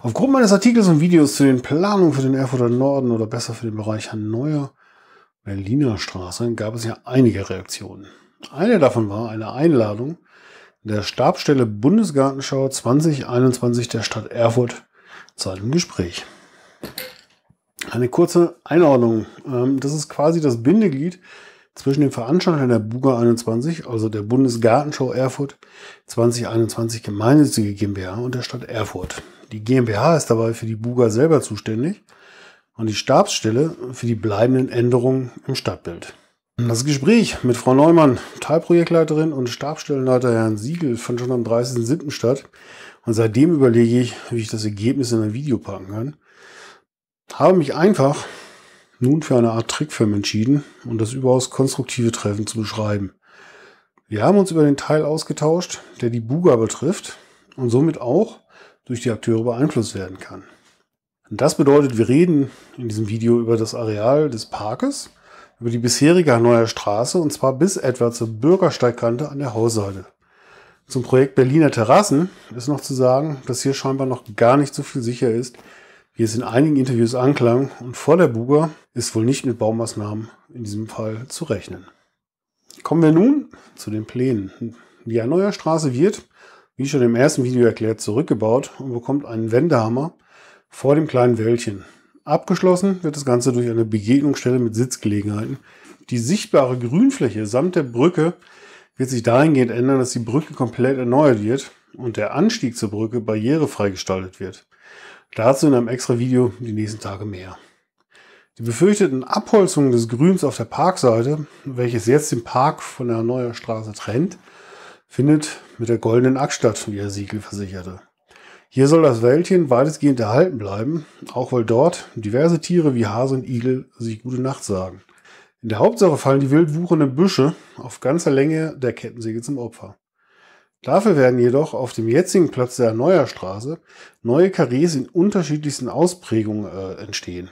Aufgrund meines Artikels und Videos zu den Planungen für den Erfurter Norden oder besser für den Bereich Hannover Berliner Straße gab es ja einige Reaktionen. Eine davon war eine Einladung der Stabstelle Bundesgartenschau 2021 der Stadt Erfurt zu einem Gespräch. Eine kurze Einordnung. Ähm, das ist quasi das Bindeglied zwischen den Veranstaltern der Buga 21, also der Bundesgartenschau Erfurt 2021 gemeinnützige GmbH und der Stadt Erfurt. Die GmbH ist dabei für die Buga selber zuständig und die Stabsstelle für die bleibenden Änderungen im Stadtbild. Das Gespräch mit Frau Neumann, Teilprojektleiterin und Stabstellenleiter Herrn Siegel, fand schon am 30.07. statt. Und seitdem überlege ich, wie ich das Ergebnis in ein Video packen kann. Habe mich einfach nun für eine Art Trickfilm entschieden und das überaus konstruktive Treffen zu beschreiben. Wir haben uns über den Teil ausgetauscht, der die Buga betrifft und somit auch, durch die Akteure beeinflusst werden kann. Und das bedeutet, wir reden in diesem Video über das Areal des Parkes, über die bisherige Hanauer Straße und zwar bis etwa zur Bürgersteigkante an der Hausseite. Zum Projekt Berliner Terrassen ist noch zu sagen, dass hier scheinbar noch gar nicht so viel sicher ist, wie es in einigen Interviews anklang und vor der Buga ist wohl nicht mit Baumaßnahmen in diesem Fall zu rechnen. Kommen wir nun zu den Plänen. Die Hanauer Straße wird wie schon im ersten Video erklärt, zurückgebaut und bekommt einen Wendehammer vor dem kleinen Wäldchen. Abgeschlossen wird das Ganze durch eine Begegnungsstelle mit Sitzgelegenheiten. Die sichtbare Grünfläche samt der Brücke wird sich dahingehend ändern, dass die Brücke komplett erneuert wird und der Anstieg zur Brücke barrierefrei gestaltet wird. Dazu in einem extra Video die nächsten Tage mehr. Die befürchteten Abholzungen des Grüns auf der Parkseite, welches jetzt den Park von der Neuer Straße trennt, findet mit der goldenen Axt statt, wie er Siegel versicherte. Hier soll das Wäldchen weitestgehend erhalten bleiben, auch weil dort diverse Tiere wie Hase und Igel sich gute Nacht sagen. In der Hauptsache fallen die wild wuchernden Büsche auf ganzer Länge der Kettensäge zum Opfer. Dafür werden jedoch auf dem jetzigen Platz der Neuerstraße neue Karrees in unterschiedlichsten Ausprägungen äh, entstehen.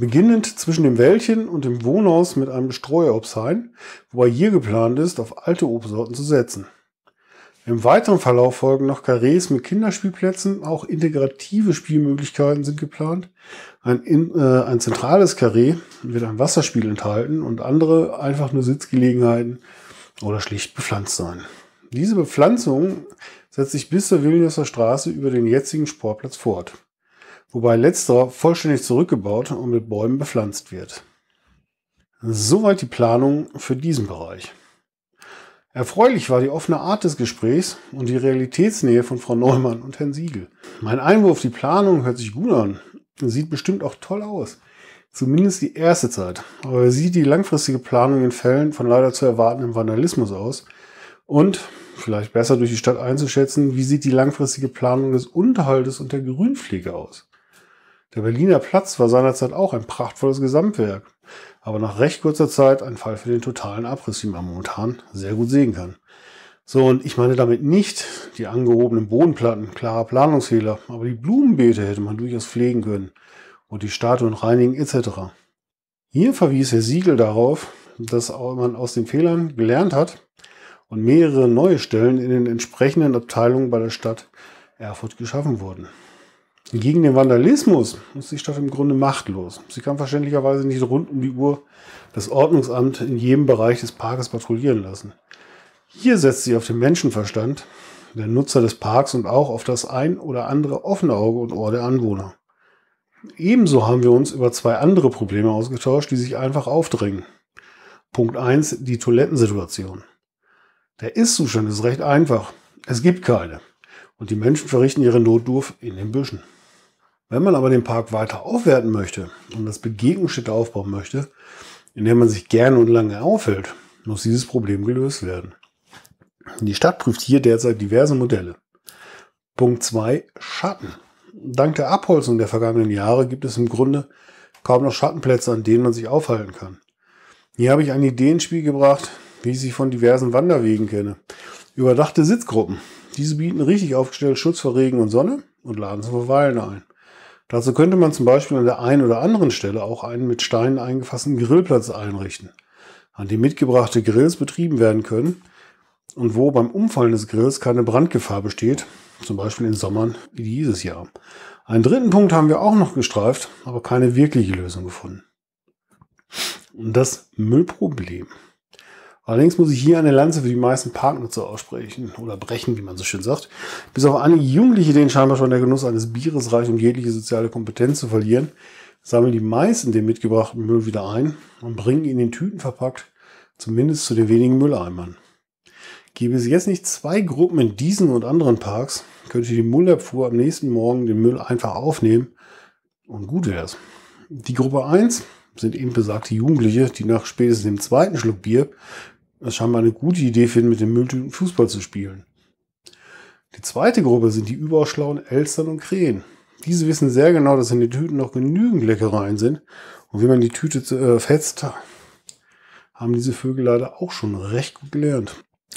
Beginnend zwischen dem Wäldchen und dem Wohnhaus mit einem Streuobsthain, wobei hier geplant ist, auf alte Obstsorten zu setzen. Im weiteren Verlauf folgen noch Karrees mit Kinderspielplätzen, auch integrative Spielmöglichkeiten sind geplant. Ein, äh, ein zentrales Karree wird ein Wasserspiel enthalten und andere einfach nur Sitzgelegenheiten oder schlicht bepflanzt sein. Diese Bepflanzung setzt sich bis zur Vilniuser Straße über den jetzigen Sportplatz fort wobei letzterer vollständig zurückgebaut und mit Bäumen bepflanzt wird. Soweit die Planung für diesen Bereich. Erfreulich war die offene Art des Gesprächs und die Realitätsnähe von Frau Neumann und Herrn Siegel. Mein Einwurf, die Planung hört sich gut an. Sieht bestimmt auch toll aus. Zumindest die erste Zeit. Aber wie sieht die langfristige Planung in Fällen von leider zu erwartendem Vandalismus aus? Und, vielleicht besser durch die Stadt einzuschätzen, wie sieht die langfristige Planung des Unterhaltes und der Grünpflege aus? Der Berliner Platz war seinerzeit auch ein prachtvolles Gesamtwerk, aber nach recht kurzer Zeit ein Fall für den totalen Abriss, wie man momentan sehr gut sehen kann. So, und ich meine damit nicht die angehobenen Bodenplatten, klarer Planungsfehler, aber die Blumenbeete hätte man durchaus pflegen können und die Statuen reinigen etc. Hier verwies Herr Siegel darauf, dass man aus den Fehlern gelernt hat und mehrere neue Stellen in den entsprechenden Abteilungen bei der Stadt Erfurt geschaffen wurden. Gegen den Vandalismus ist die Stadt im Grunde machtlos. Sie kann verständlicherweise nicht rund um die Uhr das Ordnungsamt in jedem Bereich des Parkes patrouillieren lassen. Hier setzt sie auf den Menschenverstand der Nutzer des Parks und auch auf das ein oder andere offene Auge und Ohr der Anwohner. Ebenso haben wir uns über zwei andere Probleme ausgetauscht, die sich einfach aufdrängen. Punkt eins: die Toilettensituation. Der Ist-Zustand ist recht einfach. Es gibt keine. Und die Menschen verrichten ihre Notdurf in den Büschen. Wenn man aber den Park weiter aufwerten möchte und das Begegnungsstätte aufbauen möchte, in der man sich gerne und lange aufhält, muss dieses Problem gelöst werden. Die Stadt prüft hier derzeit diverse Modelle. Punkt 2. Schatten. Dank der Abholzung der vergangenen Jahre gibt es im Grunde kaum noch Schattenplätze, an denen man sich aufhalten kann. Hier habe ich ein Ideenspiel gebracht, wie ich sie von diversen Wanderwegen kenne. Überdachte Sitzgruppen. Diese bieten richtig aufgestellt Schutz vor Regen und Sonne und laden zum Verweilen ein. Dazu könnte man zum Beispiel an der einen oder anderen Stelle auch einen mit Steinen eingefassten Grillplatz einrichten, an dem mitgebrachte Grills betrieben werden können und wo beim Umfallen des Grills keine Brandgefahr besteht, zum Beispiel in Sommern wie dieses Jahr. Einen dritten Punkt haben wir auch noch gestreift, aber keine wirkliche Lösung gefunden. Und das Müllproblem. Allerdings muss ich hier eine Lanze für die meisten Parknutzer aussprechen oder brechen, wie man so schön sagt. Bis auf einige Jugendliche, denen scheinbar schon der Genuss eines Bieres reicht, um jegliche soziale Kompetenz zu verlieren, sammeln die meisten den mitgebrachten Müll wieder ein und bringen ihn in Tüten verpackt, zumindest zu den wenigen Mülleimern. Gäbe es jetzt nicht zwei Gruppen in diesen und anderen Parks, könnte die Müllabfuhr am nächsten Morgen den Müll einfach aufnehmen und gut wäre es. Die Gruppe 1 sind eben besagte Jugendliche, die nach spätestens dem zweiten Schluck Bier es scheinbar eine gute Idee finden, mit den Mülltüten Fußball zu spielen. Die zweite Gruppe sind die überschlauen Elstern und Krähen. Diese wissen sehr genau, dass in den Tüten noch genügend Leckereien sind. Und wie man die Tüte äh, fetzt, haben diese Vögel leider auch schon recht gut gelernt.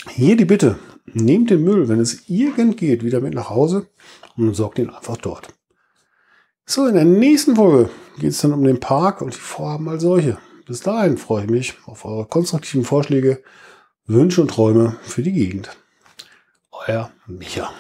Hier die Bitte, nehmt den Müll, wenn es irgend geht, wieder mit nach Hause und sorgt ihn einfach dort. So, in der nächsten Folge geht es dann um den Park und die Vorhaben als solche. Bis dahin freue ich mich auf eure konstruktiven Vorschläge, Wünsche und Träume für die Gegend. Euer Micha.